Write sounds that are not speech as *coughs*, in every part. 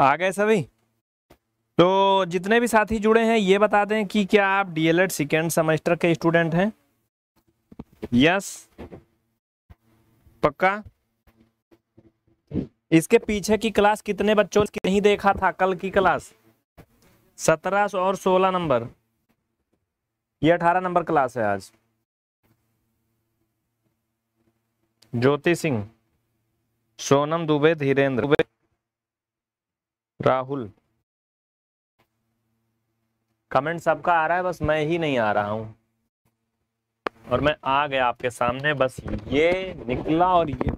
आ गए सभी तो जितने भी साथी जुड़े हैं ये बता दें कि क्या आप डीएलएड सेकेंड सेमेस्टर के स्टूडेंट हैं यस पक्का इसके पीछे की क्लास कितने बच्चों की नहीं देखा था कल की क्लास सत्रह और सोलह नंबर ये अठारह नंबर क्लास है आज ज्योति सिंह सोनम दुबे धीरेन्द्र राहुल कमेंट सबका आ रहा है बस मैं ही नहीं आ रहा हूं और मैं आ गया आपके सामने बस ये निकला और ये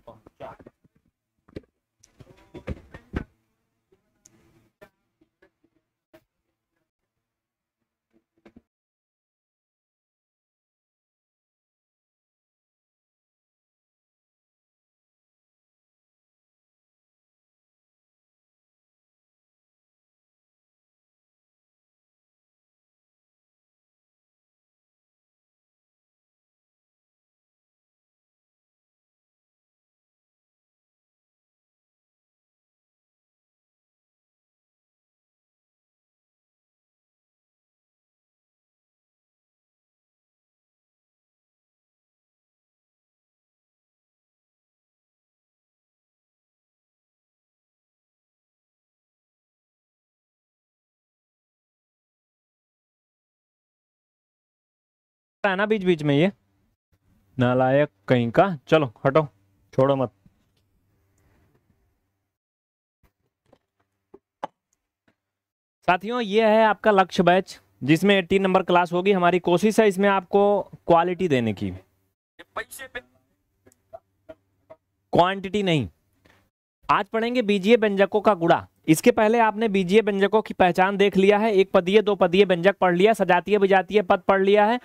सकता है ना बीच बीच में ये नालायक कहीं का चलो हटो छोड़ो मत साथियों ये है आपका लक्ष्य बैच जिसमें 18 नंबर क्लास होगी हमारी कोशिश है इसमें आपको क्वालिटी देने की क्वांटिटी नहीं आज पढ़ेंगे बीजीए व्यंजकों का गुड़ा इसके पहले आपने बीजीय व्यंजकों की पहचान देख लिया है एक पदीय दो पदीय व्यंजक पढ़ लिया सजातीय विजातीय पद पढ़ लिया है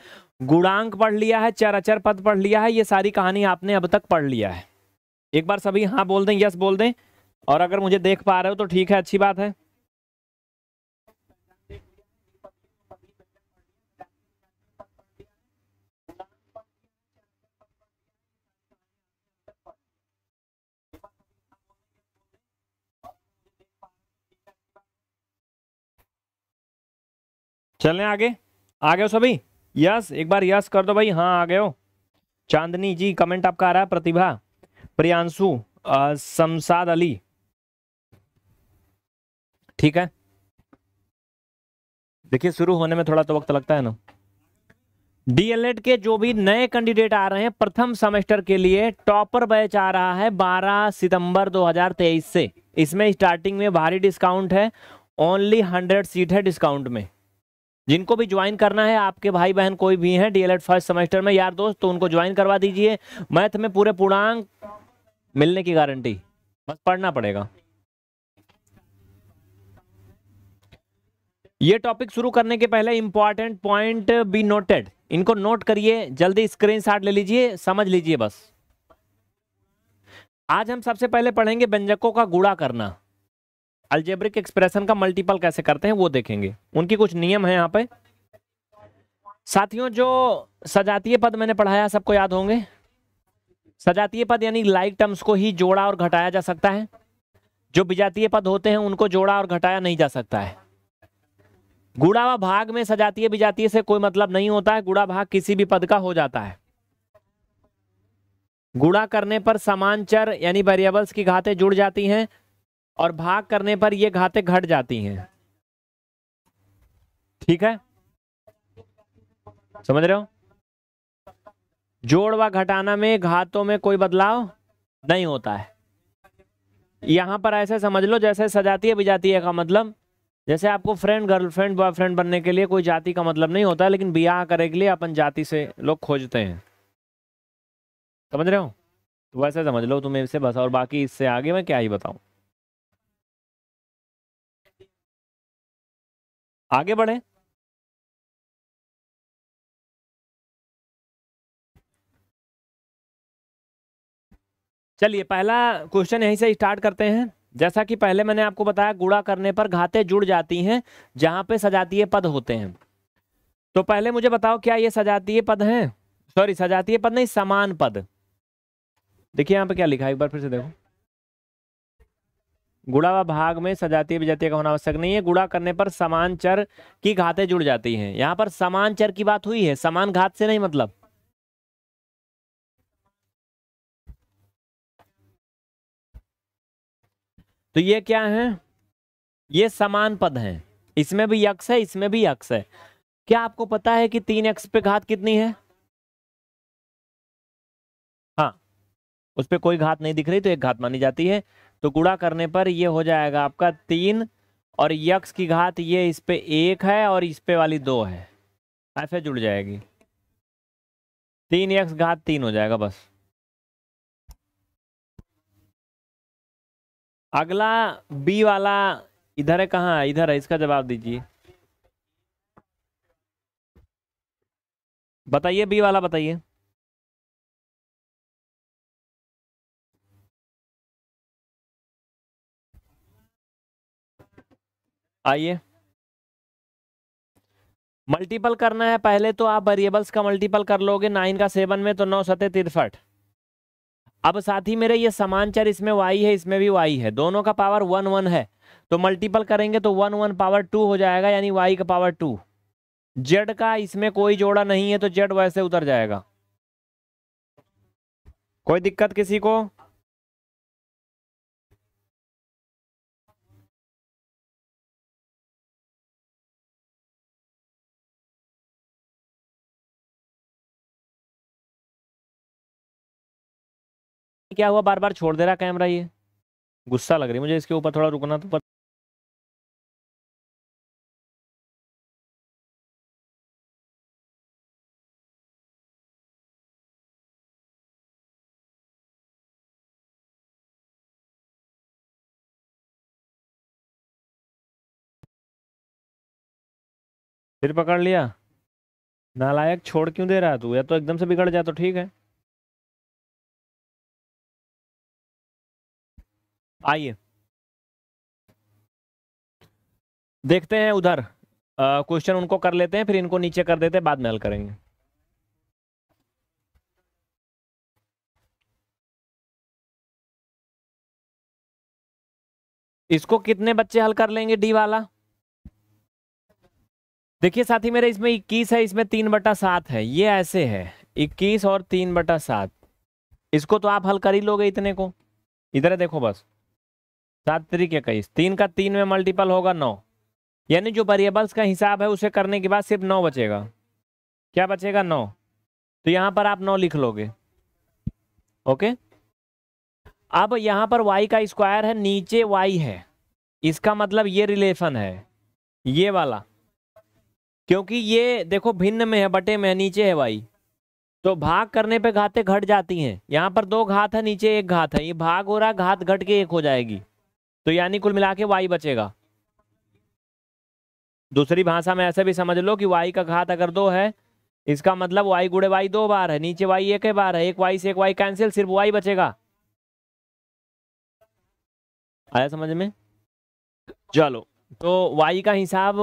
गुणांक पढ़ लिया है चर अचर पद पढ़ लिया है ये सारी कहानी आपने अब तक पढ़ लिया है एक बार सभी हाँ बोल दें यस बोल दें और अगर मुझे देख पा रहे हो तो ठीक है अच्छी बात है चलें आगे आ गए हो सभी यस एक बार यस कर दो भाई हाँ आ गए हो चांदनी जी कमेंट आपका आ रहा है प्रतिभा प्रियांशु शमसाद अली ठीक है देखिए शुरू होने में थोड़ा तो वक्त लगता है ना डीएलएड के जो भी नए कैंडिडेट आ रहे हैं प्रथम सेमेस्टर के लिए टॉपर बैच आ रहा है 12 सितंबर 2023 से इसमें स्टार्टिंग में भारी डिस्काउंट है ओनली 100 सीट है डिस्काउंट में जिनको भी ज्वाइन करना है आपके भाई बहन कोई भी हैं डीएलएड फर्स्ट सेमेस्टर में यार दोस्त तो उनको ज्वाइन करवा दीजिए मैथ में पूरे पूर्णांक मिलने की गारंटी बस पढ़ना पड़ेगा ये टॉपिक शुरू करने के पहले इंपॉर्टेंट पॉइंट बी नोटेड इनको नोट करिए जल्दी स्क्रीनशॉट ले लीजिए समझ लीजिए बस आज हम सबसे पहले पढ़ेंगे व्यंजकों का गुड़ा करना अल्जेब्रिक एक्सप्रेशन का मल्टीपल कैसे करते हैं वो देखेंगे उनकी कुछ नियम है यहाँ पे साथियों जो सजातीय पद मैंने पढ़ाया सबको याद होंगे सजातीय पद यानी लाइक टर्म्स को ही जोड़ा और घटाया जा सकता है जो विजातीय पद होते हैं उनको जोड़ा और घटाया नहीं जा सकता है गुड़ा व भाग में सजातीय विजातीय से कोई मतलब नहीं होता है गुड़ा भाग किसी भी पद का हो जाता है गुड़ा करने पर समान चर यानी वेरिएबल्स की घाते जुड़ जाती हैं और भाग करने पर ये घातें घट जाती हैं ठीक है समझ रहे हो जोड़ व घटाना में घातों में कोई बदलाव नहीं होता है यहां पर ऐसे समझ लो जैसे सजातीय बिजातीय का मतलब जैसे आपको फ्रेंड गर्लफ्रेंड बॉयफ्रेंड बनने के लिए कोई जाति का मतलब नहीं होता है लेकिन ब्याह करने के लिए अपन जाति से लोग खोजते हैं समझ रहे हो तो वैसे समझ लो तुम्हें इससे बस और बाकी इससे आगे मैं क्या ही बताऊं आगे बढ़े चलिए पहला क्वेश्चन यहीं से स्टार्ट करते हैं जैसा कि पहले मैंने आपको बताया गुड़ा करने पर घाते जुड़ जाती हैं जहां पे सजातीय पद होते हैं तो पहले मुझे बताओ क्या ये सजातीय पद हैं सॉरी सजातीय पद नहीं समान पद देखिए यहां पे क्या लिखा है एक बार फिर से देखो गुड़ा व भाग में सजातीय विजातीय का होना आवश्यक नहीं है गुड़ा करने पर समान चर की घातें जुड़ जाती हैं यहाँ पर समान चर की बात हुई है समान घात से नहीं मतलब तो ये क्या है ये समान पद हैं इसमें भी यक्ष है इसमें भी यक्ष है क्या आपको पता है कि तीन एक्स पे घात कितनी है हाँ उस पर कोई घात नहीं दिख रही तो एक घात मानी जाती है तो गुड़ा करने पर ये हो जाएगा आपका तीन और यक्स की घात ये इस पे एक है और इस पे वाली दो है ऐसे जुड़ जाएगी तीन यक्स घात तीन हो जाएगा बस अगला बी वाला इधर है कहाँ है इधर है इसका जवाब दीजिए बताइए बी वाला बताइए आइए मल्टीपल करना है पहले तो आप वेरिएबल्स का मल्टीपल कर लोगे नाइन का सेवन में तो नौ सतह तिरसठ अब साथ ही मेरे ये समान चर इसमें वाई है इसमें भी वाई है दोनों का पावर वन वन है तो मल्टीपल करेंगे तो वन वन पावर टू हो जाएगा यानी वाई का पावर टू जेड का इसमें कोई जोड़ा नहीं है तो जेड वैसे उतर जाएगा कोई दिक्कत किसी को क्या हुआ बार बार छोड़ दे रहा कैमरा ये गुस्सा लग रही मुझे इसके ऊपर थोड़ा रुकना तो पर... फिर पकड़ लिया नालायक छोड़ क्यों दे रहा तू या तो एकदम से बिगड़ जा तो ठीक है आइए देखते हैं उधर क्वेश्चन उनको कर लेते हैं फिर इनको नीचे कर देते हैं बाद में हल करेंगे इसको कितने बच्चे हल कर लेंगे डी वाला देखिए साथी मेरे इसमें इक्कीस है इसमें तीन बटा सात है ये ऐसे है इक्कीस और तीन बटा सात इसको तो आप हल कर ही लोगे इतने को इधर है देखो बस सात तरीके इक्कीस तीन का तीन में मल्टीपल होगा नौ यानी जो वेरिएबल्स का हिसाब है उसे करने के बाद सिर्फ नौ बचेगा क्या बचेगा नौ तो यहाँ पर आप नौ लिख लोगे ओके अब यहाँ पर वाई का स्क्वायर है नीचे वाई है इसका मतलब ये रिलेशन है ये वाला क्योंकि ये देखो भिन्न में है बटे में है नीचे है वाई तो भाग करने पे घाते घट जाती हैं यहाँ पर दो घात है नीचे एक घात है ये भाग हो रहा घात घट के एक हो जाएगी तो यानी कुल मिला के वाई बचेगा दूसरी भाषा में ऐसे भी समझ लो कि वाई का घात अगर दो है इसका मतलब वाई गुड़े वाई दो बार है नीचे वाई एक बार है एक वाई से एक वाई कैंसिल सिर्फ वाई बचेगा आया समझ में चलो तो वाई का हिसाब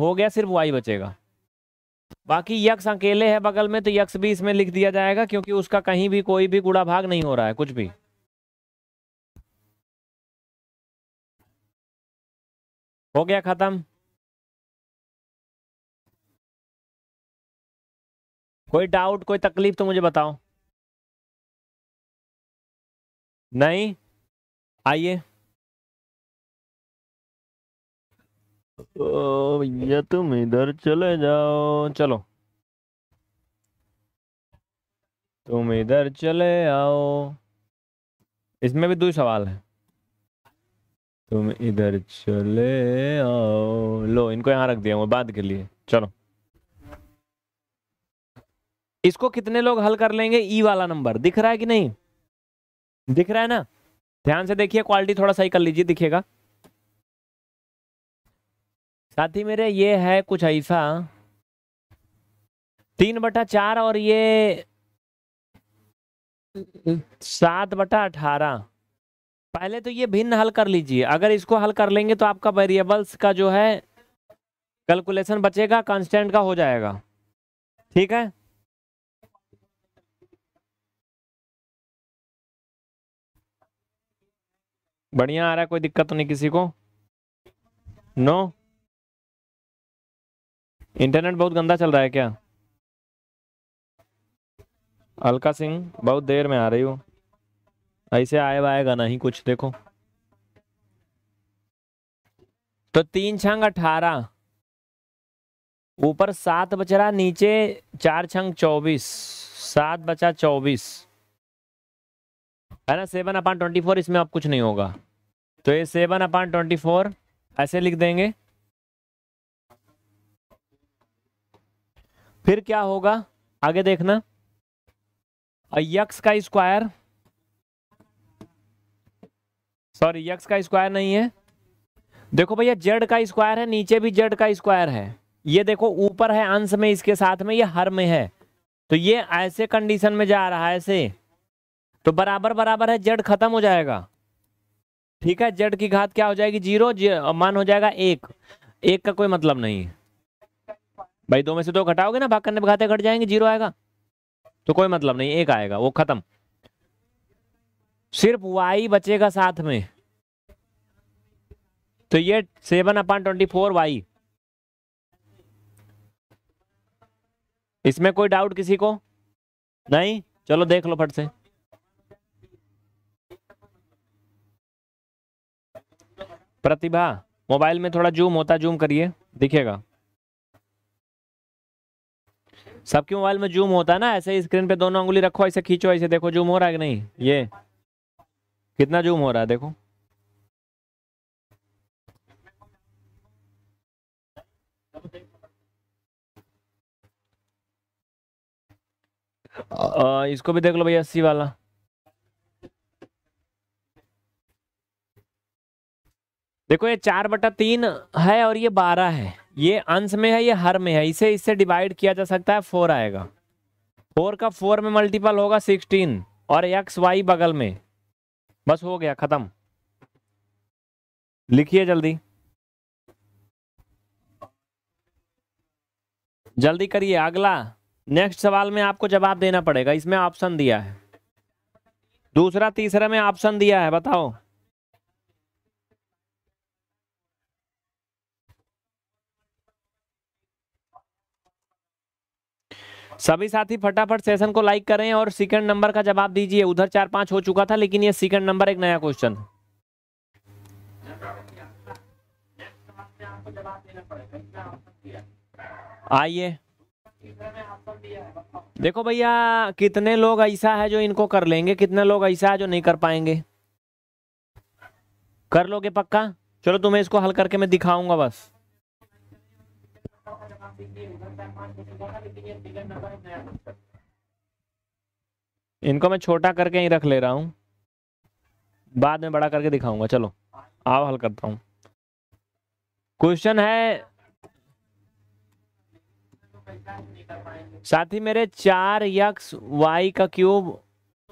हो गया सिर्फ वाई बचेगा बाकी यक्ष अकेले है बगल में तो यक्ष भी इसमें लिख दिया जाएगा क्योंकि उसका कहीं भी कोई भी गुड़ा भाग नहीं हो रहा है कुछ भी हो गया ख़त्म कोई डाउट कोई तकलीफ तो मुझे बताओ नहीं आइए भैया तुम इधर चले जाओ चलो तुम इधर चले आओ इसमें भी दो सवाल है तुम इधर चले आओ लो इनको यहाँ रख दिया हूँ बाद के लिए चलो इसको कितने लोग हल कर लेंगे ई e वाला नंबर दिख रहा है कि नहीं दिख रहा है ना ध्यान से देखिए क्वालिटी थोड़ा सही कर लीजिए दिखेगा साथ ही मेरे ये है कुछ ऐसा तीन बटा चार और ये सात बटा अठारह पहले तो ये भिन्न हल कर लीजिए अगर इसको हल कर लेंगे तो आपका वेरिएबल्स का जो है कैलकुलेशन बचेगा कांस्टेंट का हो जाएगा ठीक है बढ़िया आ रहा है कोई दिक्कत तो नहीं किसी को नो no? इंटरनेट बहुत गंदा चल रहा है क्या अलका सिंह बहुत देर में आ रही हूँ ऐसे आए आएगा नहीं कुछ देखो तो तीन छंग अठारह ऊपर सात बच रहा नीचे चार छंग चौबीस सात बचा चौबीस है ना सेवन अपान ट्वेंटी फोर इसमें अब कुछ नहीं होगा तो ये सेवन अपान ट्वेंटी फोर ऐसे लिख देंगे फिर क्या होगा आगे देखना यक्स का स्क्वायर सॉरी यक्स का स्क्वायर नहीं है देखो भैया जेड का स्क्वायर है नीचे भी जेड का स्क्वायर है ये देखो ऊपर है अंश में इसके साथ में ये हर में है तो ये ऐसे कंडीशन में जा रहा है ऐसे तो बराबर बराबर है जेड खत्म हो जाएगा ठीक है जेड की घात क्या हो जाएगी जीरो मान हो जाएगा एक एक का कोई मतलब नहीं है भाई दो में से दो घटाओगे ना भाग करने पर घाते घट जाएंगे जीरो आएगा तो कोई मतलब नहीं एक आएगा वो खत्म सिर्फ वाई बचेगा साथ में तो ये seven upon twenty four y इसमें कोई डाउट किसी को नहीं चलो देख लो फट से प्रतिभा मोबाइल में थोड़ा जूम होता जूम करिए दिखेगा सबके मोबाइल में जूम होता है ना ऐसे ही स्क्रीन पे दोनों उंगली रखो ऐसे खींचो ऐसे देखो जूम हो रहा है कि नहीं ये कितना जूम हो रहा है देखो आ, इसको भी देख लो भैया अस्सी वाला देखो ये चार बटा तीन है और ये बारह है ये अंश में है ये हर में है इसे इससे डिवाइड किया जा सकता है फोर आएगा फोर का फोर में मल्टीपल होगा सिक्सटीन और एक्स वाई बगल में बस हो गया ख़त्म लिखिए जल्दी जल्दी करिए अगला नेक्स्ट सवाल में आपको जवाब देना पड़ेगा इसमें ऑप्शन दिया है दूसरा तीसरा में ऑप्शन दिया है बताओ सभी साथी फटाफट सेशन को लाइक करें और सेकंड नंबर का जवाब दीजिए उधर चार पांच हो चुका था लेकिन ये सेकंड नंबर एक नया क्वेश्चन आइए देखो भैया कितने लोग ऐसा है जो इनको कर लेंगे कितने लोग ऐसा है जो नहीं कर पाएंगे कर लोगे पक्का चलो तुम्हें इसको हल करके मैं दिखाऊंगा बस इनको मैं छोटा करके ही रख ले रहा हूँ बाद में बड़ा करके दिखाऊंगा चलो आओ हल करता हूँ क्वेश्चन है साथ ही मेरे चार यक्स वाई का क्यूब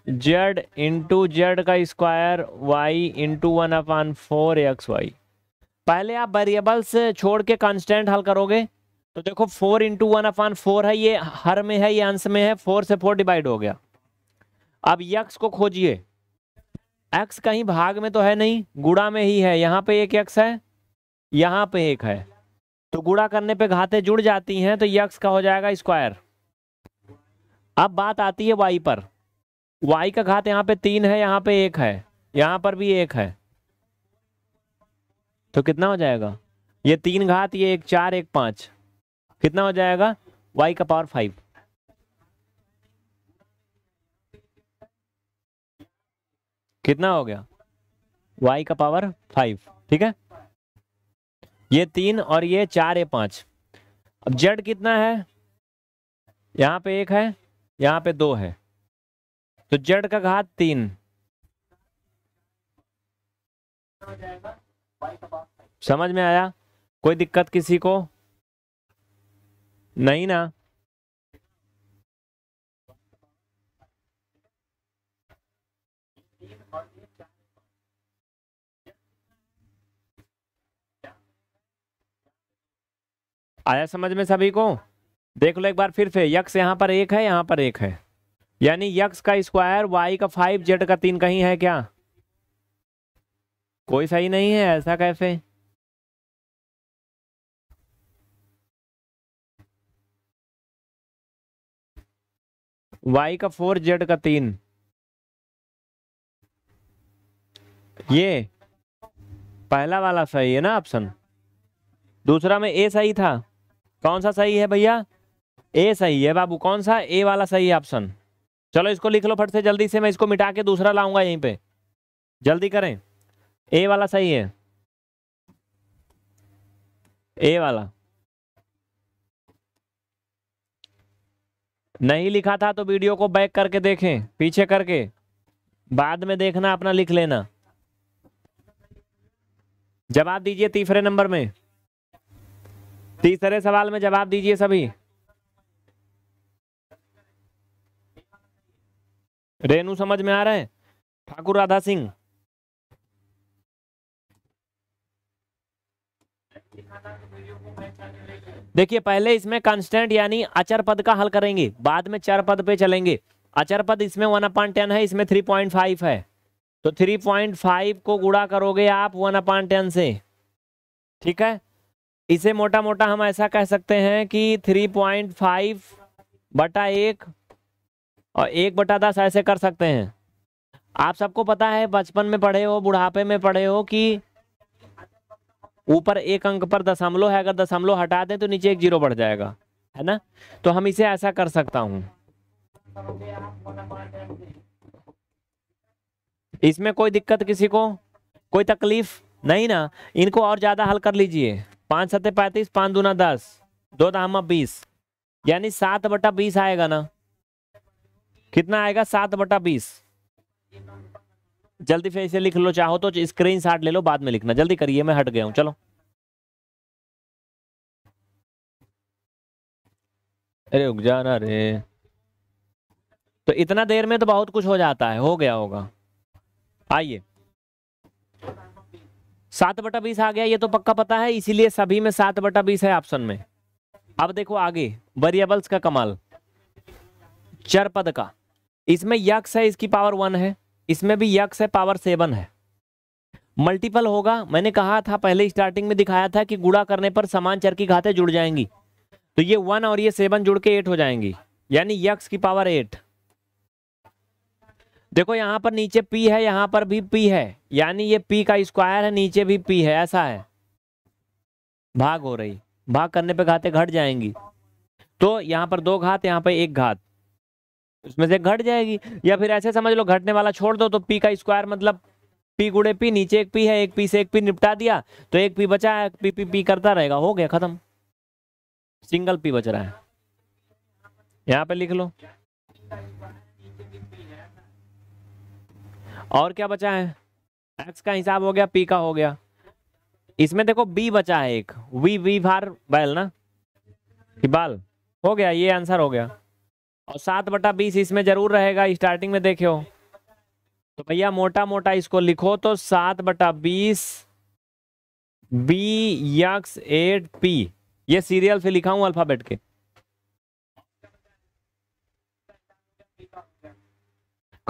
जेड इंटू जेड का square y into one upon four x y पहले आप वेरिएबल्स छोड़ के कांस्टेंट हल करोगे तो देखो four into one upon four है ये हर में है ये अंश में है फोर से फोर डिवाइड हो गया अब यक्स को खोजिए एक्स कहीं भाग में तो है नहीं गुड़ा में ही है यहाँ पे एक यक्स है यहाँ पे एक है तो गुड़ा करने पे घाते जुड़ जाती हैं तो यक्स का हो जाएगा स्क्वायर अब बात आती है वाई पर वाई का घात यहाँ पे तीन है यहाँ पे एक है यहाँ पर भी एक है तो कितना हो जाएगा ये तीन घात ये एक चार एक पाँच कितना हो जाएगा वाई का पावर फाइव कितना हो गया वाई का पावर फाइव ठीक है ये तीन और ये चार ये पांच अब जेड कितना है यहां पे एक है यहां पे दो है तो जेड का घात तीन समझ में आया कोई दिक्कत किसी को नहीं ना आया समझ में सभी को देख लो एक बार फिर से यक्स यहां पर एक है यहां पर एक है यानी यक्स का स्क्वायर वाई का फाइव जेड का तीन कहीं है क्या कोई सही नहीं है ऐसा कैसे वाई का फोर जेड का तीन ये पहला वाला सही है ना ऑप्शन दूसरा में ए सही था कौन सा सही है भैया ए सही है बाबू कौन सा ए वाला सही है ऑप्शन चलो इसको लिख लो फट से जल्दी से मैं इसको मिटा के दूसरा लाऊंगा यहीं पे जल्दी करें ए वाला सही है ए वाला नहीं लिखा था तो वीडियो को बैक करके देखें पीछे करके बाद में देखना अपना लिख लेना जवाब दीजिए तीसरे नंबर में तीसरे सवाल में जवाब दीजिए सभी रेनू समझ में आ रहे हैं ठाकुर राधा सिंह देखिए पहले इसमें कांस्टेंट यानी अचर पद का हल करेंगे बाद में चर पद पे चलेंगे अचर पद इसमें वन अपॉइंट टेन है इसमें थ्री पॉइंट फाइव है तो थ्री पॉइंट फाइव को गुड़ा करोगे आप वन अपॉइंट टेन से ठीक है इसे मोटा मोटा हम ऐसा कह सकते हैं कि थ्री पॉइंट फाइव बटा एक और एक बटा दस ऐसे कर सकते हैं आप सबको पता है बचपन में पढ़े हो बुढ़ापे में पढ़े हो कि ऊपर एक अंक पर दशमलव है अगर दशमलव हटा दें तो नीचे एक जीरो बढ़ जाएगा है ना तो हम इसे ऐसा कर सकता हूं इसमें कोई दिक्कत किसी को कोई तकलीफ नहीं ना इनको और ज़्यादा हल कर लीजिए पांच सत्ते पैंतीस पांच दूना दस दो दामा बीस यानी सात बटा बीस आएगा ना कितना आएगा सात बटा बीस जल्दी फिर इसे लिख लो चाहो तो स्क्रीन ले लो बाद में लिखना जल्दी करिए मैं हट गया हूँ चलो अरे रुक जाना रे तो इतना देर में तो बहुत कुछ हो जाता है हो गया होगा आइए सात बटा बीस आ गया ये तो पक्का पता है इसीलिए सभी में सात बटा बीस है ऑप्शन में अब देखो आगे वेरिएबल्स का कमाल चर पद का इसमें यक्स है इसकी पावर वन है इसमें भी यक्स है पावर सेवन है मल्टीपल होगा मैंने कहा था पहले स्टार्टिंग में दिखाया था कि गुड़ा करने पर समान चर की घाते जुड़ जाएंगी तो ये वन और ये सेवन जुड़ के एट हो जाएंगी यानी यक्स की पावर एट देखो यहां पर नीचे पी है यहां पर भी पी है यानी ये पी का स्क्वायर है नीचे भी पी है ऐसा है भाग हो रही भाग करने पर घाते घट जाएंगी तो यहां पर दो घात यहां पर एक घात उसमें से घट जाएगी या फिर ऐसे समझ लो घटने वाला छोड़ दो तो पी का स्क्वायर मतलब पी गुड़े पी नीचे एक पी है एक पी से एक पी निपटा दिया तो एक पी बचा है पी पी पी करता रहेगा हो गया खत्म सिंगल पी बच रहा है यहाँ पे लिख लो और क्या बचा है एक्स का हिसाब हो गया पी का हो गया इसमें देखो बी बचा है एक वी वी फार बैल ना कि बाल हो गया ये आंसर हो गया और सात बटा बीस इसमें जरूर रहेगा स्टार्टिंग में देखे हो तो भैया मोटा मोटा इसको लिखो तो सात बटा बीस बी यक्स एट पी ये सीरियल से लिखा हूं अल्फाबेट के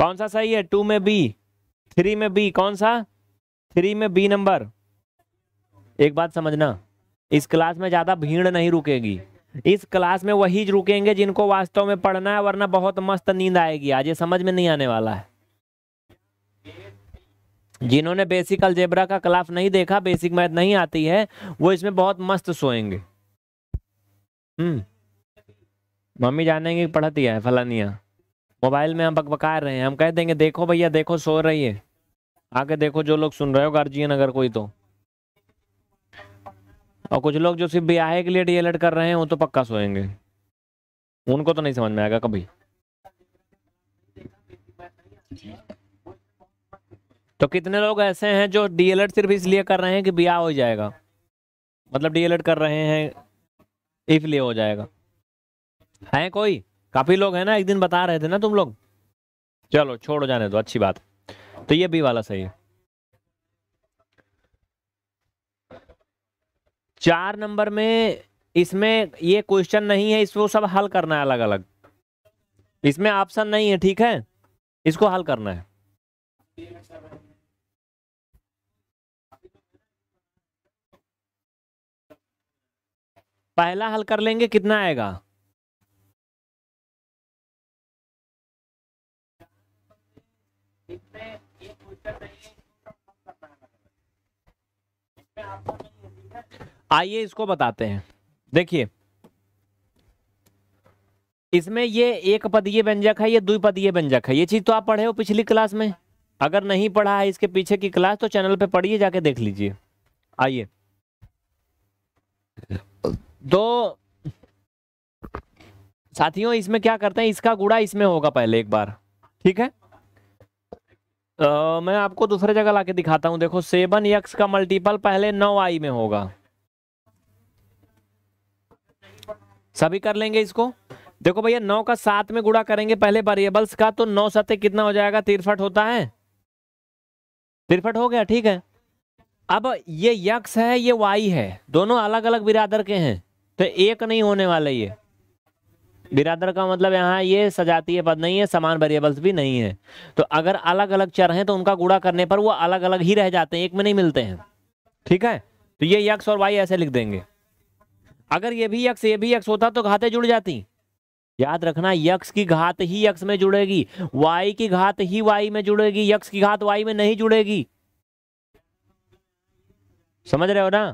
कौन सा सही है टू में बी थ्री में बी कौन सा थ्री में बी नंबर एक बात समझना इस क्लास में ज़्यादा भीड़ नहीं रुकेगी इस क्लास में वही रुकेंगे जिनको वास्तव में पढ़ना है वरना बहुत मस्त नींद आएगी आज ये समझ में नहीं आने वाला है जिन्होंने बेसिक अलजेबरा का क्लास नहीं देखा बेसिक मैथ नहीं आती है वो इसमें बहुत मस्त सोएंगे हम्म मम्मी जानेंगे पढ़ती है फलानिया मोबाइल में हम बकबका रहे हैं हम कह देंगे देखो भैया देखो सो रही है आके देखो जो लोग सुन रहे हो गार्जियन अगर कोई तो और कुछ लोग जो सिर्फ ब्याहे के लिए डीएलएड कर रहे हैं वो तो पक्का सोएंगे उनको तो नहीं समझ में आएगा कभी तो कितने लोग ऐसे हैं जो डीएलएड सिर्फ इसलिए कर रहे हैं कि ब्याह हो जाएगा मतलब डीएलएड कर रहे हैं इसलिए हो जाएगा है कोई काफ़ी लोग हैं ना एक दिन बता रहे थे ना तुम लोग चलो छोड़ो जाने दो अच्छी बात तो ये बी वाला सही है चार नंबर में इसमें ये क्वेश्चन नहीं है इसको सब हल करना है अलग अलग इसमें ऑप्शन नहीं है ठीक है इसको हल करना है पहला हल कर लेंगे कितना आएगा इसमें ये क्वेश्चन नहीं है इसमें आपको आइए इसको बताते हैं देखिए इसमें ये एक पदीय व्यंजक है ये द्विपदीय व्यंजक है ये चीज तो आप पढ़े हो पिछली क्लास में अगर नहीं पढ़ा है इसके पीछे की क्लास तो चैनल पे पढ़िए जाके देख लीजिए आइए तो साथियों इसमें क्या करते हैं इसका गुड़ा इसमें होगा पहले एक बार ठीक है आ, मैं आपको दूसरे जगह लाके दिखाता हूं देखो सेवन यक्स का मल्टीपल पहले नौ आई में होगा सभी कर लेंगे इसको देखो भैया नौ का सात में गुड़ा करेंगे पहले वेरिएबल्स का तो नौ सत्य कितना हो जाएगा तिरफट होता है तिरफट हो गया ठीक है अब ये यक्स है ये वाई है दोनों अलग अलग बिरादर के हैं तो एक नहीं होने वाले ये बिरादर का मतलब यहाँ ये सजातीय पद नहीं है समान वेरिएबल्स भी नहीं है तो अगर अलग अलग चर हैं तो उनका गुड़ा करने पर वो अलग अलग ही रह जाते हैं एक में नहीं मिलते हैं ठीक है तो ये यक्स और वाई ऐसे लिख देंगे अगर ये भी यक्ष ये भी यक्ष होता तो घाते जुड़ जाती याद रखना यक्ष की घात ही यक्ष में जुड़ेगी वाई की घात ही वाई में जुड़ेगी यक्ष की घात वाई में नहीं जुड़ेगी समझ रहे हो ना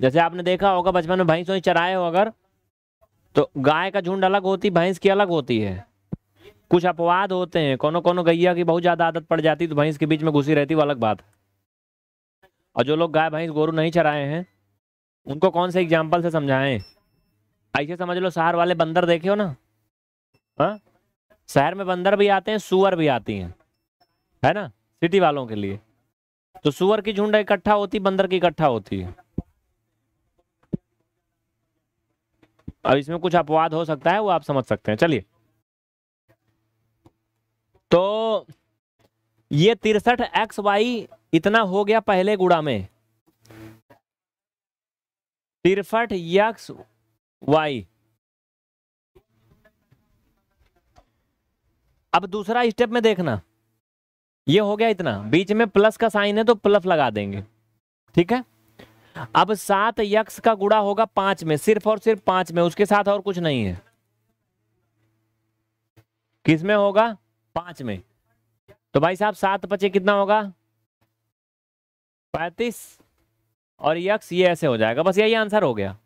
जैसे आपने देखा होगा बचपन में भैंस वहीं चराए हो अगर तो गाय का झुंड अलग होती भैंस की अलग होती है कुछ अपवाद होते हैं कोनो कोनो गैया की बहुत ज़्यादा आदत पड़ जाती तो भैंस के बीच में घुसी रहती वो अलग बात और जो लोग गाय भैंस गोरू नहीं चराए हैं उनको कौन से एग्जाम्पल से समझाएं ऐसे समझ लो शहर वाले बंदर देखे हो ना हाँ? शहर में बंदर भी आते हैं सुअर भी आती हैं है ना सिटी वालों के लिए तो सुअर की झुंड इकट्ठा होती बंदर की इकट्ठा होती है अब इसमें कुछ अपवाद हो सकता है वो आप समझ सकते हैं चलिए तो ये तिरसठ एक्स वाई इतना हो गया पहले गुड़ा में तिरफट यक्स वाई अब दूसरा स्टेप में देखना ये हो गया इतना बीच में प्लस का साइन है तो प्लस लगा देंगे ठीक है अब सात यक्स का गुड़ा होगा पांच में सिर्फ और सिर्फ पांच में उसके साथ और कुछ नहीं है किस में होगा पांच में तो भाई साहब सात पचे कितना होगा पैतीस और यक्स ये ऐसे हो जाएगा बस यही आंसर हो गया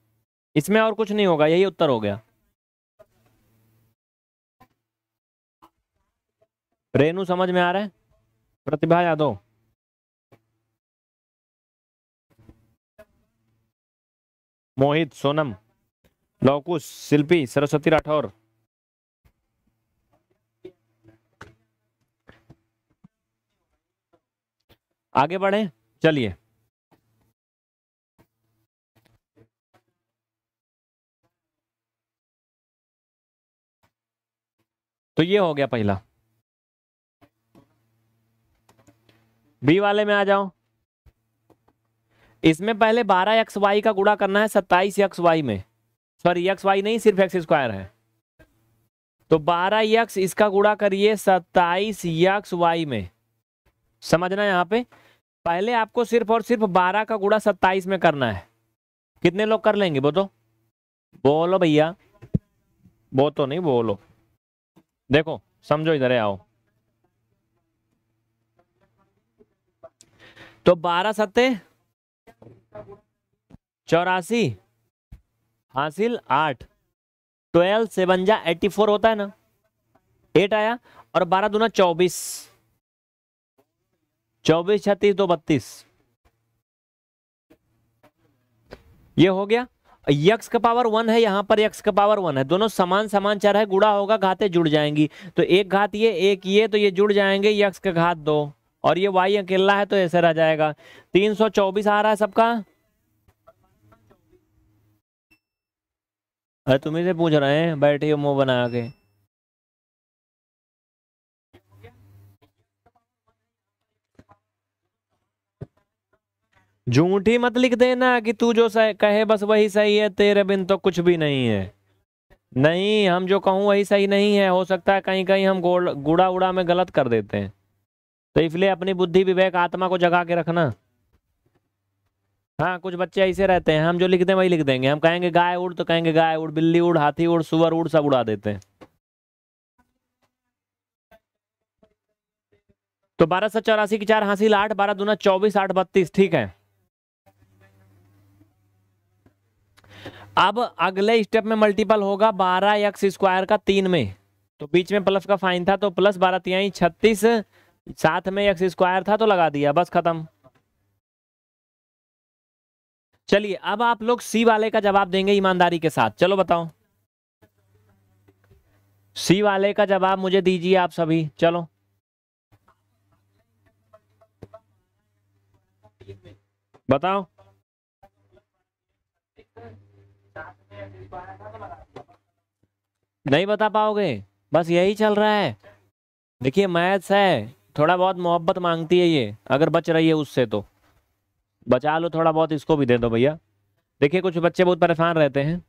इसमें और कुछ नहीं होगा यही उत्तर हो गया रेनु समझ में आ रहा है प्रतिभा यादव मोहित सोनम लौकुश शिल्पी सरस्वती राठौर आगे बढ़े चलिए तो ये हो गया पहला बी वाले में आ जाओ इसमें पहले बारह एक्स वाई का गुड़ा करना है सत्ताईस एक्स वाई में सॉरी एक्स वाई नहीं सिर्फ एक्स स्क्वायर है तो बारह यक्स इसका गुड़ा करिए सत्ताईस यक्स वाई में समझना यहाँ पे पहले आपको सिर्फ और सिर्फ बारह का गुड़ा सत्ताईस में करना है कितने लोग कर लेंगे वो तो बोलो भैया वो तो नहीं बोलो देखो समझो इधर आओ तो बारह सत्ते चौरासी हासिल आठ ट्वेल्व सेवंजा एट्टी फोर होता है ना एट आया और बारह दूना चौबीस चौबीस छत्तीस दो बत्तीस ये हो गया यक्स का पावर वन है यहाँ पर यक्स का पावर वन है दोनों समान समान चर है गुड़ा होगा घाते जुड़ जाएंगी तो एक घात ये एक ये तो ये जुड़ जाएंगे यक्स का घात दो और ये वाई अकेला है तो ऐसे रह जाएगा तीन सौ चौबीस आ रहा है सबका अरे तुम्हें से पूछ रहे हैं बैठे हो मुंह बना के झूठी मत लिख देना कि तू जो कहे बस वही सही है तेरे बिन तो कुछ भी नहीं है नहीं हम जो कहूँ वही सही नहीं है हो सकता है कहीं कहीं हम गुड़ा उड़ा में गलत कर देते हैं तो इसलिए अपनी बुद्धि विवेक आत्मा को जगा के रखना हाँ कुछ बच्चे ऐसे रहते हैं हम जो लिख दें वही लिख देंगे हम कहेंगे गाय उड़ तो कहेंगे गाय उड़ बिल्ली उड़ हाथी उड़ सुअर उड़ सब उड़ा देते हैं तो बारह सौ चौरासी की चार हासिल आठ बारह दूना चौबीस आठ बत्तीस ठीक है अब अगले स्टेप में मल्टीपल होगा बारह एक्स स्क्वायर का तीन में तो बीच में प्लस का फाइन था तो प्लस बारह तिहाई छत्तीस साथ में एक्स स्क्वायर था तो लगा दिया बस खत्म चलिए अब आप लोग सी वाले का जवाब देंगे ईमानदारी के साथ चलो बताओ सी वाले का जवाब मुझे दीजिए आप सभी चलो बताओ नहीं बता पाओगे बस यही चल रहा है देखिए मैथ्स है थोड़ा बहुत मोहब्बत मांगती है ये अगर बच रही है उससे तो बचा लो थोड़ा बहुत इसको भी दे दो भैया देखिए कुछ बच्चे बहुत परेशान रहते हैं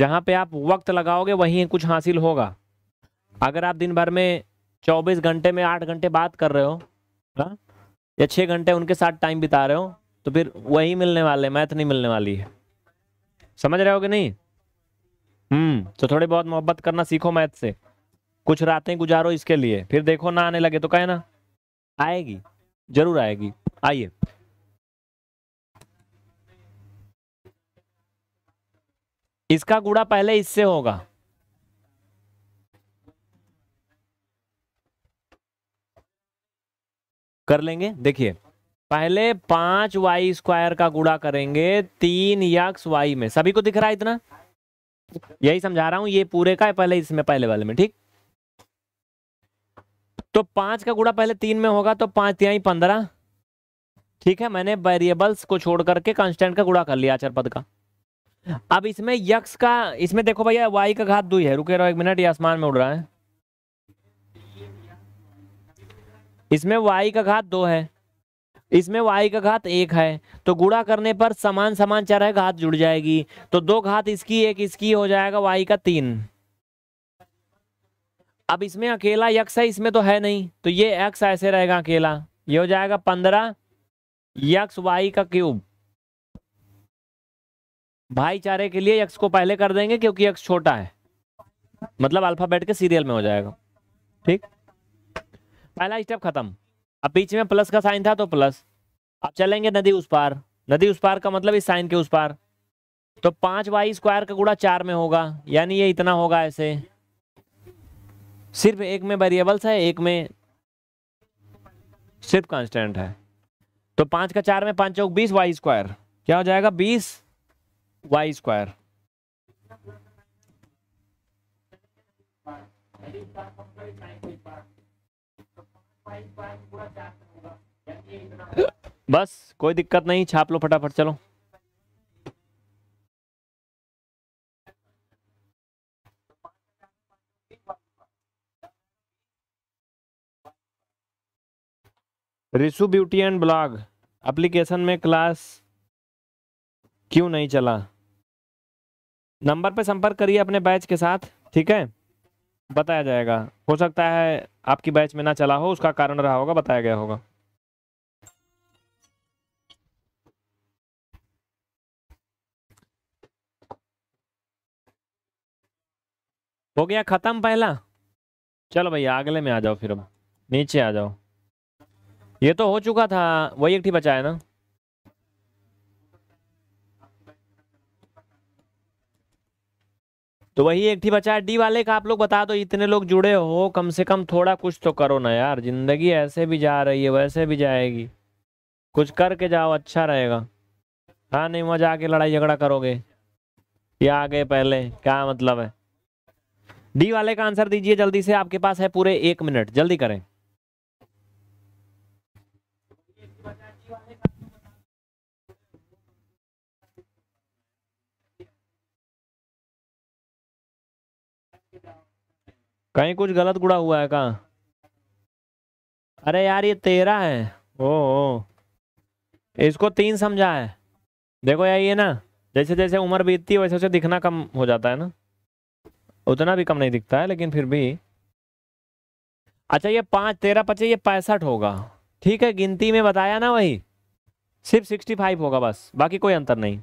जहाँ पे आप वक्त लगाओगे वहीं कुछ हासिल होगा अगर आप दिन भर में चौबीस घंटे में आठ घंटे बात कर रहे हो हा? या छः घंटे उनके साथ टाइम बिता रहे हो तो फिर वही मिलने वाले मैथ नहीं मिलने वाली है समझ रहे हो कि नहीं हम्म तो थोड़ी बहुत मोहब्बत करना सीखो मैथ से कुछ रातें गुजारो इसके लिए फिर देखो ना आने लगे तो कहे ना आएगी जरूर आएगी आइए इसका गुड़ा पहले इससे होगा कर लेंगे देखिए पहले पांच वाई स्क्वायर का गुड़ा करेंगे तीन यक्स वाई में सभी को दिख रहा है इतना यही समझा रहा हूं ये पूरे का है पहले इसमें पहले वाले में ठीक तो पांच का गुड़ा पहले तीन में होगा तो पांच तिहाई पंद्रह ठीक है मैंने वेरिएबल्स को छोड़ करके कांस्टेंट का गुड़ा कर लिया आचार पद का अब इसमें यक्स का इसमें देखो भैया वाई का घात दुई है रुके रहो एक मिनट ये आसमान में उड़ रहा है इसमें वाई का घात दो है इसमें वाई का घात एक है तो गुड़ा करने पर समान समान चार घात जुड़ जाएगी तो दो घात इसकी एक इसकी हो जाएगा वाई का तीन अब इसमें अकेला यक्स है इसमें तो है नहीं तो ये एक्स ऐसे रहेगा अकेला ये हो जाएगा पंद्रह यक्स वाई का क्यूब भाईचारे के लिए यक्स को पहले कर देंगे क्योंकि यक्स छोटा है मतलब अल्फाबेट के सीरियल में हो जाएगा ठीक पहला स्टेप खत्म अब बीच में प्लस का साइन था तो प्लस अब चलेंगे नदी उस पार नदी उस पार का मतलब इस साइन के उस पार तो पांच वाई स्क्वायर का गुड़ा चार में होगा यानी ये इतना होगा ऐसे सिर्फ एक में वेरिएबल्स है एक में सिर्फ कांस्टेंट है तो पांच का चार में पांच बीस वाई स्क्वायर क्या हो जाएगा बीस वाई स्क्वायर Thank you. बस कोई दिक्कत नहीं छाप लो फटाफट चलो Rishu beauty and blog application में क्लास क्यों नहीं चला नंबर पे संपर्क करिए अपने बैच के साथ ठीक है बताया जाएगा हो सकता है आपकी बैच में ना चला हो उसका कारण रहा होगा बताया गया होगा हो गया खत्म पहला चलो भैया अगले में आ जाओ फिर अब नीचे आ जाओ ये तो हो चुका था वही एक ठीक बचा है ना तो वही एक थी बचा है डी वाले का आप लोग बता दो इतने लोग जुड़े हो कम से कम थोड़ा कुछ तो करो ना यार जिंदगी ऐसे भी जा रही है वैसे भी जाएगी कुछ करके जाओ अच्छा रहेगा हाँ नहीं वहाँ जाके लड़ाई झगड़ा करोगे या आगे पहले क्या मतलब है डी वाले का आंसर दीजिए जल्दी से आपके पास है पूरे एक मिनट जल्दी करें कहीं कुछ गलत गुड़ा हुआ है कहाँ अरे यार ये तेरह है ओ, ओ इसको तीन समझा है देखो यार ये ना जैसे जैसे उम्र बीतती है वैसे वैसे दिखना कम हो जाता है ना उतना भी कम नहीं दिखता है लेकिन फिर भी अच्छा ये पाँच तेरह पच्चीस ये पैंसठ होगा ठीक है गिनती में बताया ना वही सिर्फ सिक्सटी फाइव होगा बस बाकी कोई अंतर नहीं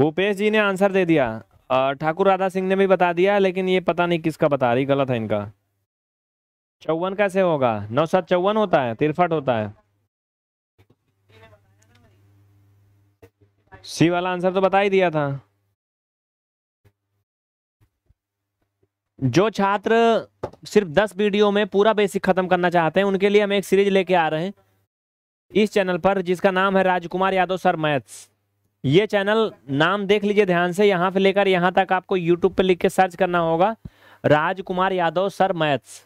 भूपेश जी ने आंसर दे दिया ठाकुर राधा सिंह ने भी बता दिया लेकिन ये पता नहीं किसका बता रही गलत है इनका चौवन कैसे होगा नौ सात चौवन होता है तिरफट होता है सी वाला आंसर तो बता ही दिया था जो छात्र सिर्फ दस वीडियो में पूरा बेसिक खत्म करना चाहते हैं उनके लिए हम एक सीरीज लेके आ रहे हैं इस चैनल पर जिसका नाम है राजकुमार यादव सर मैथ्स ये चैनल नाम देख लीजिए ध्यान से यहाँ से लेकर यहाँ तक आपको यूट्यूब पर लिख के सर्च करना होगा राजकुमार यादव सर मैथ्स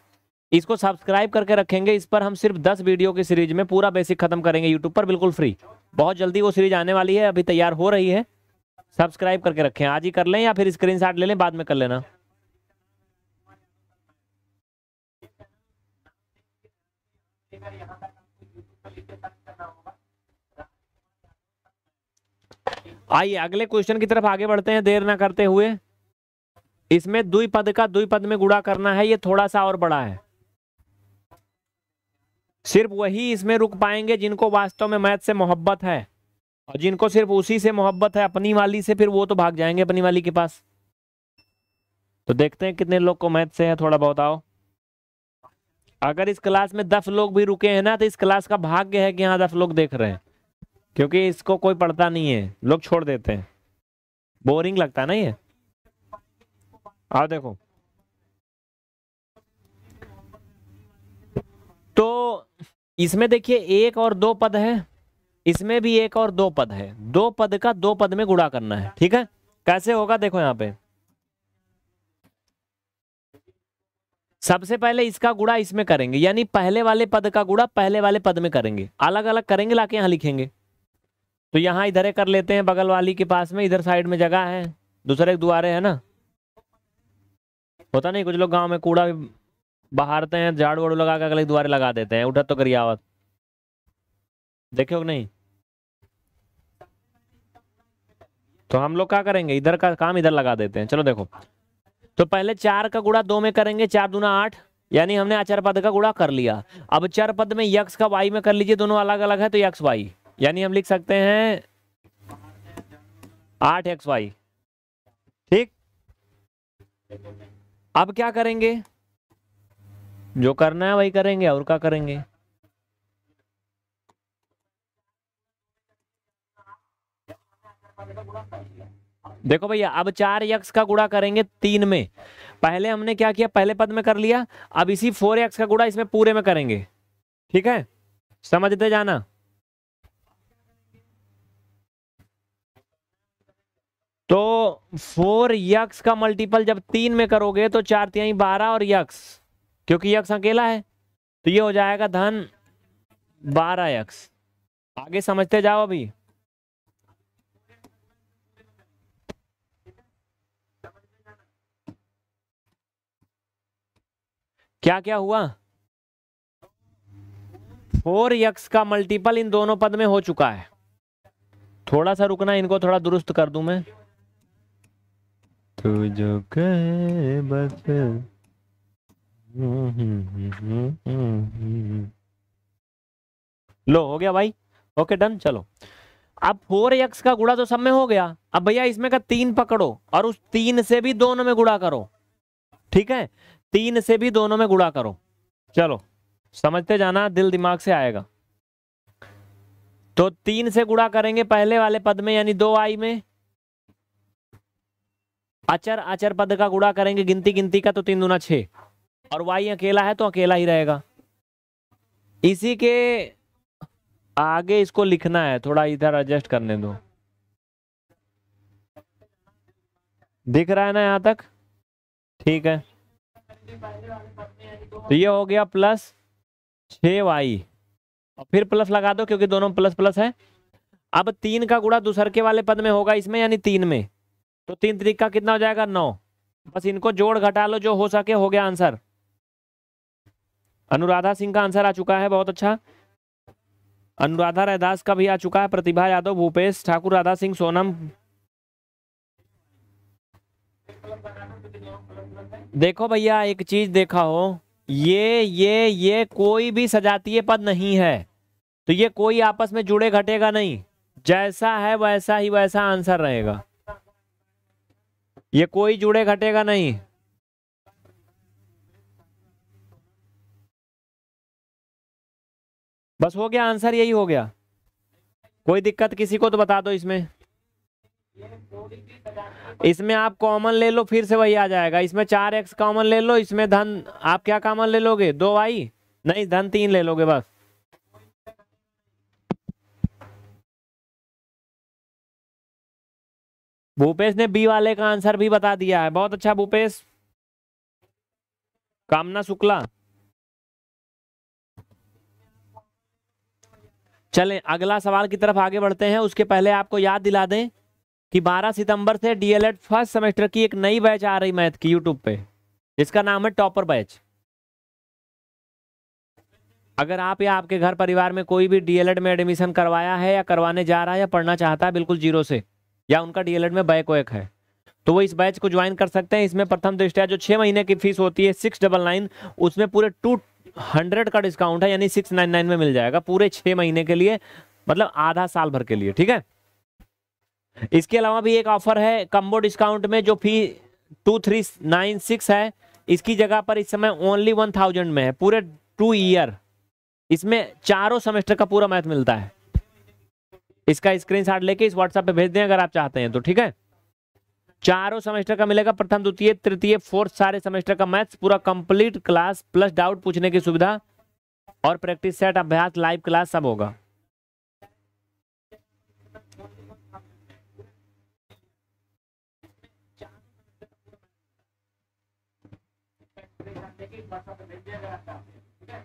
इसको सब्सक्राइब करके रखेंगे इस पर हम सिर्फ दस वीडियो की सीरीज में पूरा बेसिक खत्म करेंगे यूट्यूब पर बिल्कुल फ्री बहुत जल्दी वो सीरीज आने वाली है अभी तैयार हो रही है सब्सक्राइब करके रखें आज ही कर लें या फिर स्क्रीन ले लें बाद में कर लेना आइए अगले क्वेश्चन की तरफ आगे बढ़ते हैं देर ना करते हुए इसमें दुई पद का दुई पद में गुड़ा करना है ये थोड़ा सा और बड़ा है सिर्फ वही इसमें रुक पाएंगे जिनको वास्तव में मैथ से मोहब्बत है और जिनको सिर्फ उसी से मोहब्बत है अपनी वाली से फिर वो तो भाग जाएंगे अपनी वाली के पास तो देखते हैं कितने लोग को मैथ से है थोड़ा बहुत आओ अगर इस क्लास में दस लोग भी रुके हैं ना तो इस क्लास का भाग्य है कि यहाँ दस लोग देख रहे हैं क्योंकि इसको कोई पढ़ता नहीं है लोग छोड़ देते हैं बोरिंग लगता है ना ये आप देखो तो इसमें देखिए एक और दो पद है इसमें भी एक और दो पद है दो पद का दो पद में गुड़ा करना है ठीक है कैसे होगा देखो यहां पे सबसे पहले इसका गुड़ा इसमें करेंगे यानी पहले वाले पद का गुड़ा पहले वाले पद में करेंगे अलग अलग करेंगे लाके यहां लिखेंगे तो यहाँ इधर कर लेते हैं बगल वाली के पास में इधर साइड में जगह है दूसरे एक दुआरे है ना होता नहीं कुछ लोग गांव में कूड़ा भी बहारते हैं झाड़ू वाड़ू लगा के अगले दुआरे लगा देते हैं उठा तो करिए आवाज देखे नहीं तो हम लोग क्या करेंगे इधर का काम इधर लगा देते हैं चलो देखो तो पहले चार का गुड़ा दो में करेंगे चार दूना आठ यानी हमने आचार पद का गुड़ा कर लिया अब चार पद में यक्ष का वाई में कर लीजिए दोनों अलग अलग है तो यक्ष वाई यानी हम लिख सकते हैं आठ एक्स वाई ठीक अब क्या करेंगे जो करना है वही करेंगे और क्या करेंगे देखो भैया अब चार यक्स का गुड़ा करेंगे तीन में पहले हमने क्या किया पहले पद में कर लिया अब इसी फोर यक्स का गुड़ा इसमें पूरे में करेंगे ठीक है समझते जाना तो फोर यक्स का मल्टीपल जब तीन में करोगे तो चार तिहाई बारह और यक्स क्योंकि यक्स अकेला है तो ये हो जाएगा धन बारह यक्स आगे समझते जाओ अभी क्या क्या हुआ फोर यक्स का मल्टीपल इन दोनों पद में हो चुका है थोड़ा सा रुकना इनको थोड़ा दुरुस्त कर दूं मैं तू जो कहे बस लो हो गया भाई ओके डन चलो अब फोर एक्स का गुड़ा तो सब में हो गया अब भैया इसमें का तीन पकड़ो और उस तीन से भी दोनों में गुड़ा करो ठीक है तीन से भी दोनों में गुड़ा करो चलो समझते जाना दिल दिमाग से आएगा तो तीन से गुड़ा करेंगे पहले वाले पद में यानी दो आई में अचर अचर पद का गुड़ा करेंगे गिनती गिनती का तो तीन दुना छ और वाई अकेला है तो अकेला ही रहेगा इसी के आगे इसको लिखना है थोड़ा इधर एडजस्ट करने दो दिख रहा है ना यहां तक ठीक है तो ये हो गया प्लस छ वाई और फिर प्लस लगा दो क्योंकि दोनों प्लस प्लस है अब तीन का गुड़ा दूसर के वाले पद में होगा इसमें यानी तीन में तो तीन तरीका कितना हो जाएगा नौ बस इनको जोड़ घटा लो जो हो सके हो गया आंसर अनुराधा सिंह का आंसर आ चुका है बहुत अच्छा अनुराधा रैदास का भी आ चुका है प्रतिभा यादव भूपेश ठाकुर राधा सिंह सोनम देखो भैया एक चीज देखा हो ये ये ये कोई भी सजातीय पद नहीं है तो ये कोई आपस में जुड़े घटेगा नहीं जैसा है वैसा ही वैसा आंसर रहेगा ये कोई जुड़े घटेगा नहीं बस हो गया आंसर यही हो गया कोई दिक्कत किसी को तो बता दो इसमें इसमें आप कॉमन ले लो फिर से वही आ जाएगा इसमें चार एक्स कॉमन ले लो इसमें धन आप क्या कॉमन ले लोगे दो वाई नहीं धन तीन ले लोगे बस भूपेश ने बी वाले का आंसर भी बता दिया है बहुत अच्छा भूपेश कामना शुक्ला चलें अगला सवाल की तरफ आगे बढ़ते हैं उसके पहले आपको याद दिला दें कि 12 सितंबर से डीएलएड e फर्स्ट सेमेस्टर की एक नई बैच आ रही मैथ की यूट्यूब पे जिसका नाम है टॉपर बैच अगर आप या आपके घर परिवार में कोई भी डीएलएड e में एडमिशन करवाया है या करवाने जा रहा है या पढ़ना चाहता है बिल्कुल जीरो से या उनका डीएलएड में बैक वैक है तो वो इस बैच को ज्वाइन कर सकते हैं इसमें प्रथम दृष्टया जो छः महीने की फीस होती है सिक्स डबल नाइन उसमें पूरे टू हंड्रेड का डिस्काउंट है यानी सिक्स नाइन नाइन में मिल जाएगा पूरे छः महीने के लिए मतलब आधा साल भर के लिए ठीक है इसके अलावा भी एक ऑफर है कम्बो डिस्काउंट में जो fee two three nine six है इसकी जगह पर इस समय ओनली वन थाउजेंड में है पूरे टू ईयर इसमें चारों सेमेस्टर का पूरा मैथ मिलता है इसका स्क्रीनशॉट लेके इस व्हाट्सएप पे भेज दें अगर आप चाहते हैं तो ठीक है चारों सेमेस्टर का मिलेगा प्रथम द्वितीय तृतीय फोर्थ सारे सेमेस्टर का मैथ्स पूरा कंप्लीट क्लास प्लस डाउट पूछने की सुविधा और प्रैक्टिस सेट अभ्यास लाइव क्लास सब होगा ठीक है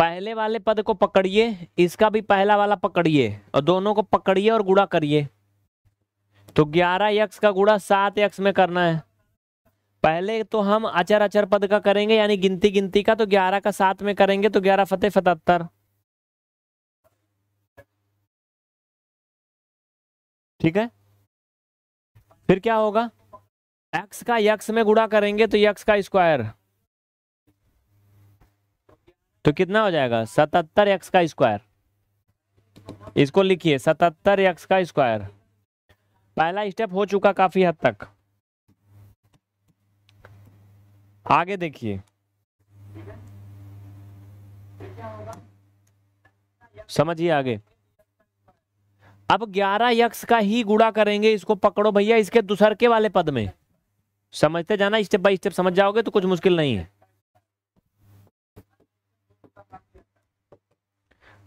पहले वाले पद को पकड़िए इसका भी पहला वाला पकड़िए और दोनों को पकड़िए और गुड़ा करिए तो ग्यारह यक्ष का गुड़ा सात यक्ष में करना है पहले तो हम अचर अचर पद का करेंगे यानी गिनती गिनती का तो ग्यारह का सात में करेंगे तो ग्यारह फतेह सतहत्तर ठीक है फिर क्या होगा एक्स का यक्ष में गुड़ा करेंगे तो यक्ष का स्क्वायर तो कितना हो जाएगा सतहत्तर एक्स का स्क्वायर इसको लिखिए सतहत्तर एक्स का स्क्वायर पहला स्टेप हो चुका काफी हद तक आगे देखिए समझिए आगे अब ग्यारह यक्ष का ही गुड़ा करेंगे इसको पकड़ो भैया इसके दुसरके वाले पद में समझते जाना स्टेप बाय स्टेप समझ जाओगे तो कुछ मुश्किल नहीं है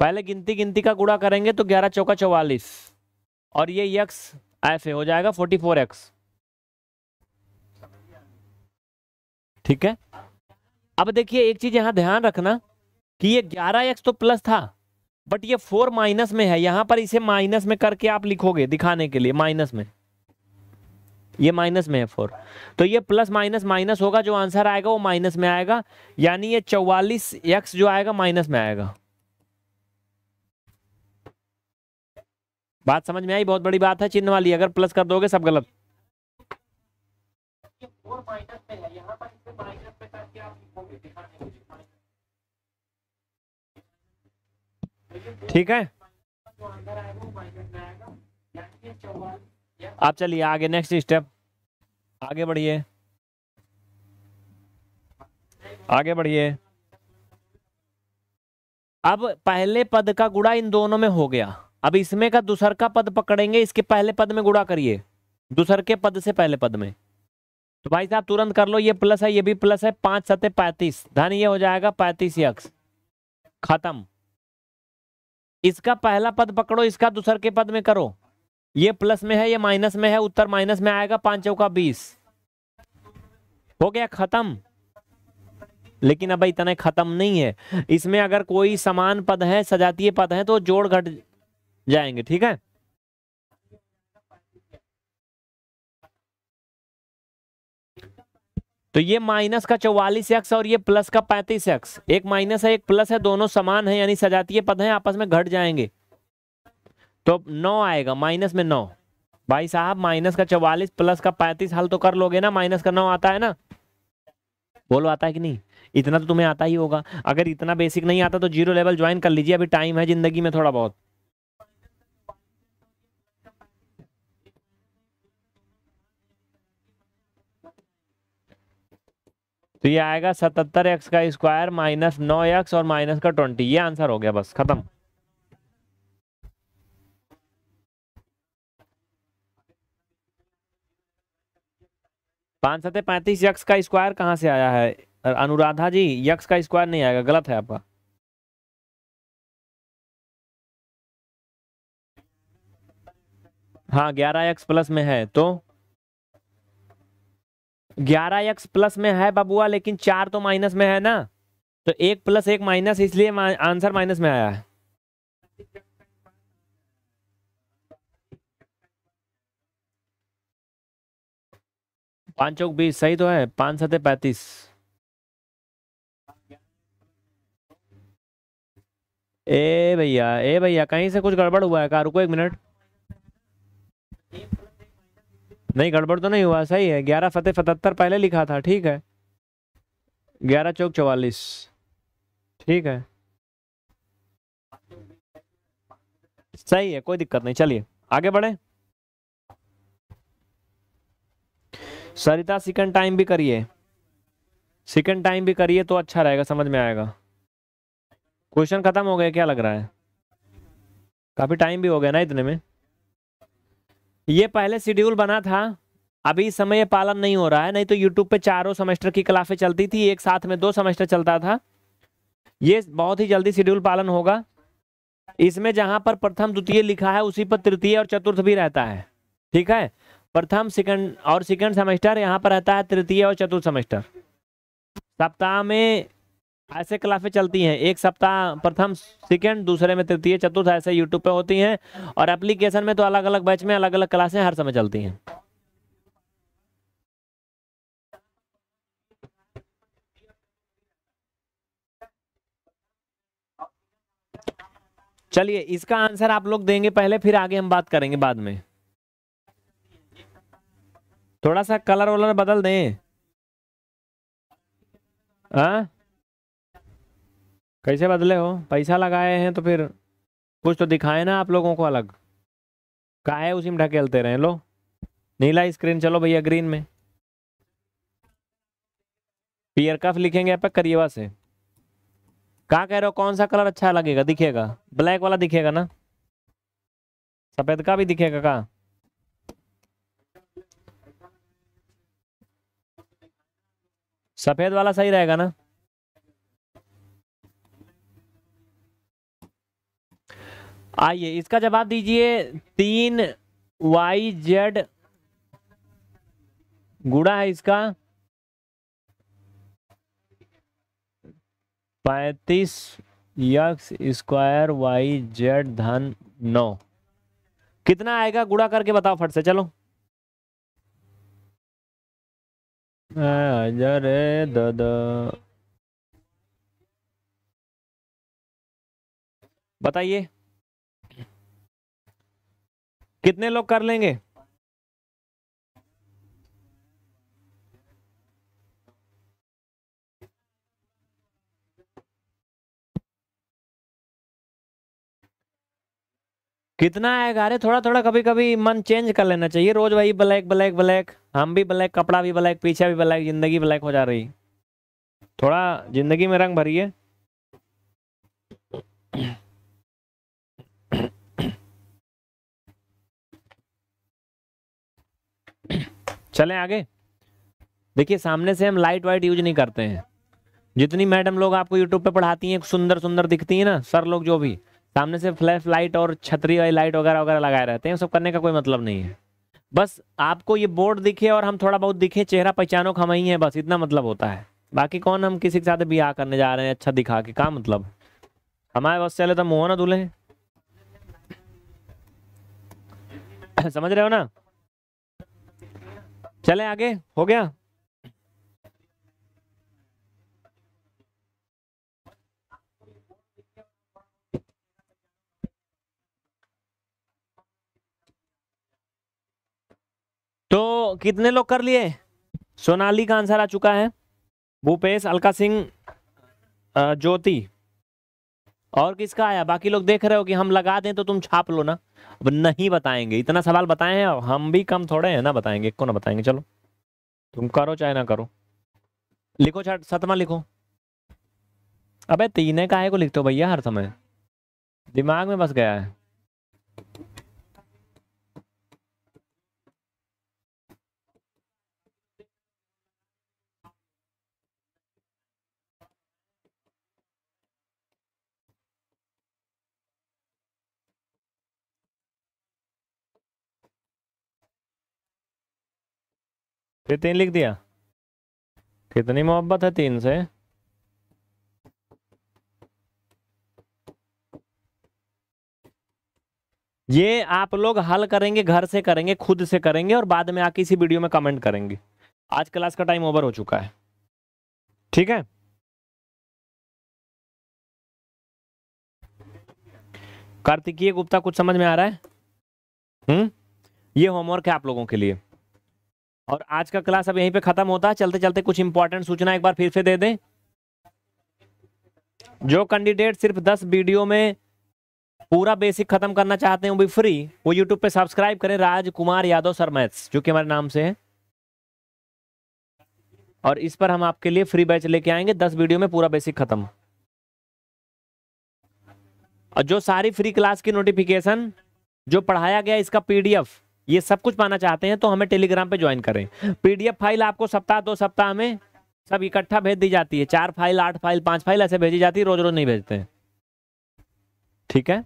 पहले गिनती गिनती का गुड़ा करेंगे तो ग्यारह चौका चौवालीस और ये यक्स एफ हो जाएगा फोर्टी फोर एक्स ठीक है अब देखिए एक चीज यहां ध्यान रखना कि ये ग्यारह एक्स तो प्लस था बट ये फोर माइनस में है यहां पर इसे माइनस में करके आप लिखोगे दिखाने के लिए माइनस में ये माइनस में है फोर तो ये प्लस माइनस माइनस होगा जो आंसर आएगा वो माइनस में आएगा यानी ये चौवालीस एक्स जो आएगा माइनस में आएगा बात समझ में आई बहुत बड़ी बात है चिन्ह वाली अगर प्लस कर दोगे सब गलत ठीक है आप चलिए आगे नेक्स्ट स्टेप आगे बढ़िए आगे बढ़िए अब पहले पद का गुड़ा इन दोनों में हो गया अब इसमें का दूसर का पद पकड़ेंगे इसके पहले पद में गुड़ा करिए दूसर के पद से पहले पद में तो भाई साहब तुरंत कर लो ये प्लस है ये भी प्लस है पांच सत्य पैंतीस धन ये हो जाएगा पैंतीस यक्स खत्म इसका पहला पद पकड़ो इसका दूसर के पद में करो ये प्लस में है ये माइनस में है उत्तर माइनस में आएगा पांचों का बीस हो गया खत्म लेकिन अब इतना खत्म नहीं है इसमें अगर कोई समान पद है सजातीय पद है तो जोड़ घट जाएंगे ठीक है तो ये माइनस का चौवालीस एक्स और ये प्लस का पैंतीस एक्स एक माइनस है एक प्लस है दोनों समान है यानी सजातीय पद है आपस में घट जाएंगे तो नौ आएगा माइनस में नौ भाई साहब माइनस का चौवालीस प्लस का पैंतीस हल तो कर लोगे ना माइनस का नौ आता है ना बोलो आता है कि नहीं इतना तो तुम्हें आता ही होगा अगर इतना बेसिक नहीं आता तो जीरो लेवल ज्वाइन कर लीजिए अभी टाइम है जिंदगी में थोड़ा बहुत तो ये आएगा सतहत्तर एक्स का स्क्वायर माइनस नौ एक्स और माइनस का ट्वेंटी ये आंसर हो गया बस खत्म पांच सत्य पैंतीस यक्स का स्क्वायर कहां से आया है अनुराधा जी यक्स का स्क्वायर नहीं आएगा गलत है आपका हाँ ग्यारह एक्स प्लस में है तो ग्यारह एक्स प्लस में है बबुआ लेकिन चार तो माइनस में है ना तो एक प्लस एक माइनस इसलिए आंसर माइनस में आया है पांच चौक बीस सही तो है पांच सत पैतीस ए भैया ए भैया कहीं से कुछ गड़बड़ हुआ है कार रुको एक मिनट नहीं गड़बड़ तो नहीं हुआ सही है ग्यारह फतेह सतहत्तर पहले लिखा था ठीक है ग्यारह चौक चौवालीस ठीक है सही है कोई दिक्कत नहीं चलिए आगे बढ़े सरिता सेकंड टाइम भी करिए सेकंड टाइम भी करिए तो अच्छा रहेगा समझ में आएगा क्वेश्चन खत्म हो गया क्या लग रहा है काफ़ी टाइम भी हो गया ना इतने में ये पहले शेड्यूल बना था अभी इस समय पालन नहीं हो रहा है नहीं तो यूट्यूब पे चारों सेमेस्टर की क्लासें चलती थी एक साथ में दो सेमेस्टर चलता था ये बहुत ही जल्दी शेड्यूल पालन होगा इसमें जहां पर प्रथम द्वितीय लिखा है उसी पर तृतीय और चतुर्थ भी रहता है ठीक है प्रथम सेकंड और सेकंड सेमेस्टर यहाँ पर रहता है तृतीय और चतुर्थ सेमेस्टर सप्ताह में ऐसे क्लासें चलती हैं एक सप्ताह प्रथम सेकेंड दूसरे में तृतीय चतुर्थ ऐसे यूट्यूब पे होती हैं और एप्लीकेशन में तो अलग अलग बैच में अलग अलग क्लासें हर समय चलती हैं चलिए इसका आंसर आप लोग देंगे पहले फिर आगे हम बात करेंगे बाद में थोड़ा सा कलर वलर बदल दें आ? हाँ? कैसे बदले हो पैसा लगाए हैं तो फिर कुछ तो दिखाए ना आप लोगों को अलग काहे उसी में ढकेलते रहे लो नीला स्क्रीन चलो भैया ग्रीन में पियर कफ लिखेंगे आप करियवा से कहा कह रहे हो कौन सा कलर अच्छा लगेगा दिखेगा ब्लैक वाला दिखेगा ना सफेद का भी दिखेगा का सफेद वाला सही रहेगा ना आइए इसका जवाब दीजिए तीन वाई जेड गुड़ा है इसका पैतीस यक्स स्क्वायर वाई जेड धन नौ कितना आएगा गुड़ा करके बताओ फट से चलो हजार दादा बताइए कितने लोग कर लेंगे कितना आएगा अरे थोड़ा थोड़ा कभी कभी मन चेंज कर लेना चाहिए रोज वही ब्लैक ब्लैक ब्लैक हम भी ब्लैक कपड़ा भी ब्लैक पीछे भी ब्लैक जिंदगी ब्लैक हो जा रही थोड़ा जिंदगी में रंग भरिए चलें आगे देखिए सामने से हम लाइट वाइट यूज नहीं करते हैं जितनी मैडम लोग आपको यूट्यूब पे पढ़ाती हैं सुंदर सुंदर दिखती हैं ना सर लोग जो भी सामने से फ्लैश लाइट और छतरी वाली लाइट वगैरह वगैरह लगाए रहते हैं सब करने का कोई मतलब नहीं है बस आपको ये बोर्ड दिखे और हम थोड़ा बहुत दिखे चेहरा पहचानो हम ही है बस इतना मतलब होता है बाकी कौन हम किसी के साथ ब्याह करने जा रहे हैं अच्छा दिखा के कहा मतलब हमारे बस चले तो मोहना दूल्हे *coughs* समझ रहे हो ना चले आगे हो गया तो कितने लोग कर लिए सोनाली का आंसर आ चुका है भूपेश अलका सिंह ज्योति और किसका आया बाकी लोग देख रहे हो कि हम लगा दें तो तुम छाप लो ना अब नहीं बताएंगे इतना सवाल बताए हैं हम भी कम थोड़े हैं ना बताएंगे को ना बताएंगे चलो तुम करो चाहे ना करो लिखो छठ सतमा लिखो अबे तीन काहे को लिखते हो भैया हर समय दिमाग में बस गया है फिर तीन लिख दिया कितनी मोहब्बत है तीन से ये आप लोग हल करेंगे घर से करेंगे खुद से करेंगे और बाद में आके इसी वीडियो में कमेंट करेंगे आज क्लास का टाइम ओवर हो चुका है ठीक है कार्तिकीय गुप्ता कुछ समझ में आ रहा है हम्म ये होमवर्क है आप लोगों के लिए और आज का क्लास अब यहीं पे खत्म होता है चलते चलते कुछ इंपॉर्टेंट सूचना एक बार फिर से दे दें जो कैंडिडेट सिर्फ दस वीडियो में पूरा बेसिक खत्म करना चाहते हैं वो भी फ्री वो यूट्यूब पे सब्सक्राइब करें राजकुमार यादव सर मैथ्स जो कि हमारे नाम से है और इस पर हम आपके लिए फ्री बैच लेके आएंगे दस वीडियो में पूरा बेसिक खत्म और जो सारी फ्री क्लास की नोटिफिकेशन जो पढ़ाया गया इसका पीडीएफ ये सब कुछ पाना चाहते हैं तो हमें टेलीग्राम पे ज्वाइन करें पीडीएफ फाइल आपको सप्ताह दो सप्ताह में सब इकट्ठा भेज दी जाती है चार फाइल आठ फाइल पांच फाइल ऐसे भेजी जाती है रोज रोज नहीं भेजते हैं ठीक है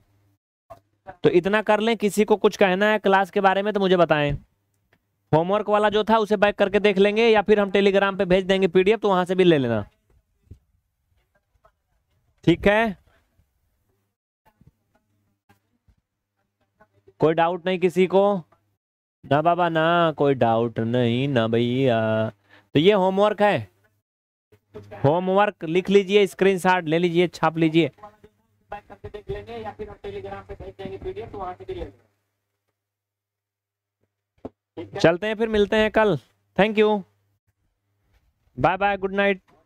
तो इतना कर लें किसी को कुछ कहना है क्लास के बारे में तो मुझे बताएं होमवर्क वाला जो था उसे बैक करके देख लेंगे या फिर हम टेलीग्राम पे भेज देंगे पीडीएफ तो वहां से भी ले लेना ठीक है कोई डाउट नहीं किसी को ना बाबा ना कोई डाउट नहीं ना भैया तो ये होमवर्क है होमवर्क लिख लीजिए स्क्रीनशॉट ले लीजिए छाप लीजिए चलते हैं फिर मिलते हैं कल thank you bye bye good night